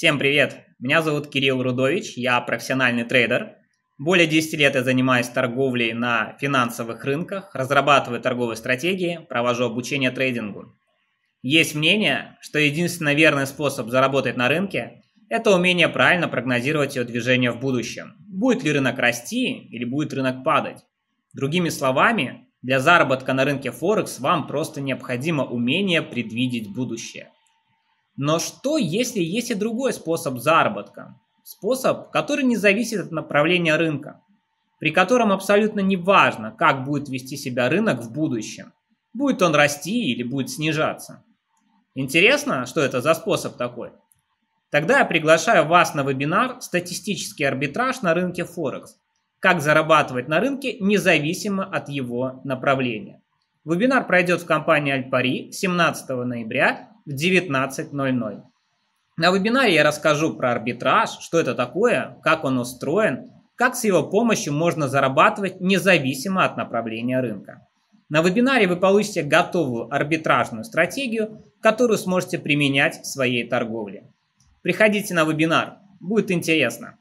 Всем привет! Меня зовут Кирилл Рудович, я профессиональный трейдер. Более 10 лет я занимаюсь торговлей на финансовых рынках, разрабатываю торговые стратегии, провожу обучение трейдингу. Есть мнение, что единственный верный способ заработать на рынке – это умение правильно прогнозировать ее движение в будущем. Будет ли рынок расти или будет рынок падать? Другими словами, для заработка на рынке Форекс вам просто необходимо умение предвидеть будущее – но что, если есть и другой способ заработка? Способ, который не зависит от направления рынка, при котором абсолютно не важно, как будет вести себя рынок в будущем. Будет он расти или будет снижаться. Интересно, что это за способ такой? Тогда я приглашаю вас на вебинар «Статистический арбитраж на рынке Форекс. Как зарабатывать на рынке независимо от его направления». Вебинар пройдет в компании Альпари 17 ноября в 19.00. На вебинаре я расскажу про арбитраж, что это такое, как он устроен, как с его помощью можно зарабатывать независимо от направления рынка. На вебинаре вы получите готовую арбитражную стратегию, которую сможете применять в своей торговле. Приходите на вебинар, будет интересно.